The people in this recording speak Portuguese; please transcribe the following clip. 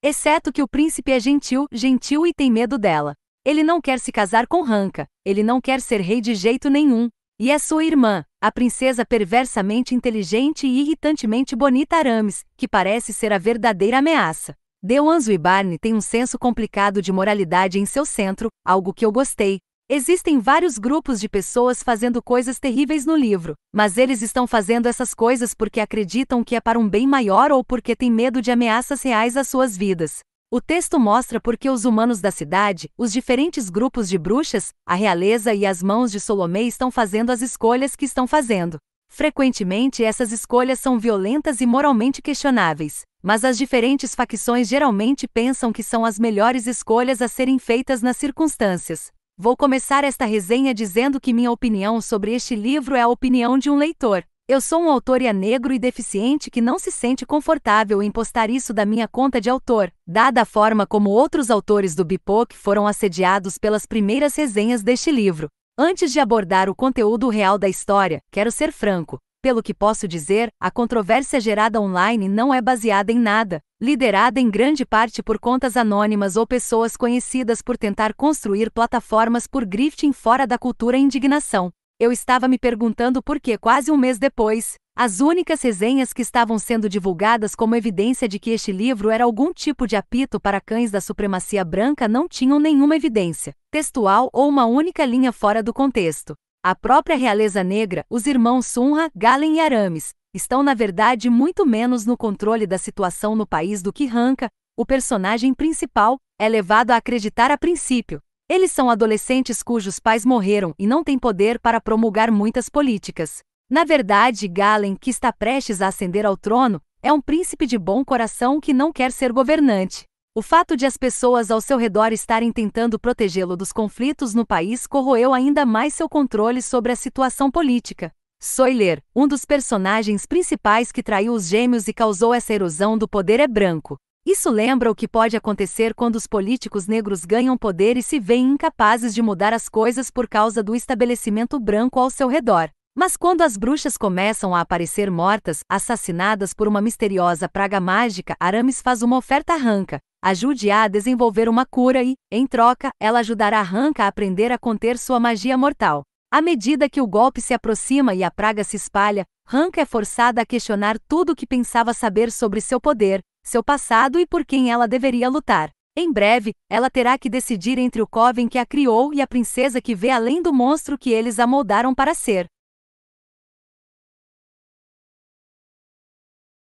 Exceto que o príncipe é gentil, gentil e tem medo dela. Ele não quer se casar com Ranca, ele não quer ser rei de jeito nenhum. E é sua irmã, a princesa perversamente inteligente e irritantemente bonita Arames, que parece ser a verdadeira ameaça. Deuanzo e Barney têm um senso complicado de moralidade em seu centro, algo que eu gostei, Existem vários grupos de pessoas fazendo coisas terríveis no livro, mas eles estão fazendo essas coisas porque acreditam que é para um bem maior ou porque têm medo de ameaças reais às suas vidas. O texto mostra por que os humanos da cidade, os diferentes grupos de bruxas, a realeza e as mãos de Solomé estão fazendo as escolhas que estão fazendo. Frequentemente, essas escolhas são violentas e moralmente questionáveis, mas as diferentes facções geralmente pensam que são as melhores escolhas a serem feitas nas circunstâncias. Vou começar esta resenha dizendo que minha opinião sobre este livro é a opinião de um leitor. Eu sou um autor e é negro e deficiente que não se sente confortável em postar isso da minha conta de autor, dada a forma como outros autores do BIPOC foram assediados pelas primeiras resenhas deste livro. Antes de abordar o conteúdo real da história, quero ser franco. Pelo que posso dizer, a controvérsia gerada online não é baseada em nada, liderada em grande parte por contas anônimas ou pessoas conhecidas por tentar construir plataformas por grifting fora da cultura indignação. Eu estava me perguntando por que, quase um mês depois, as únicas resenhas que estavam sendo divulgadas como evidência de que este livro era algum tipo de apito para cães da supremacia branca não tinham nenhuma evidência, textual ou uma única linha fora do contexto. A própria realeza negra, os irmãos Sunra, Galen e Aramis, estão na verdade muito menos no controle da situação no país do que Ranka, o personagem principal, é levado a acreditar a princípio. Eles são adolescentes cujos pais morreram e não têm poder para promulgar muitas políticas. Na verdade, Galen, que está prestes a ascender ao trono, é um príncipe de bom coração que não quer ser governante. O fato de as pessoas ao seu redor estarem tentando protegê-lo dos conflitos no país corroeu ainda mais seu controle sobre a situação política. Soiler, um dos personagens principais que traiu os gêmeos e causou essa erosão do poder é branco. Isso lembra o que pode acontecer quando os políticos negros ganham poder e se veem incapazes de mudar as coisas por causa do estabelecimento branco ao seu redor. Mas quando as bruxas começam a aparecer mortas, assassinadas por uma misteriosa praga mágica, Aramis faz uma oferta ranca. Ajude-a a desenvolver uma cura e, em troca, ela ajudará Ranka a aprender a conter sua magia mortal. À medida que o golpe se aproxima e a praga se espalha, Ranka é forçada a questionar tudo o que pensava saber sobre seu poder, seu passado e por quem ela deveria lutar. Em breve, ela terá que decidir entre o Coven que a criou e a princesa que vê além do monstro que eles a moldaram para ser.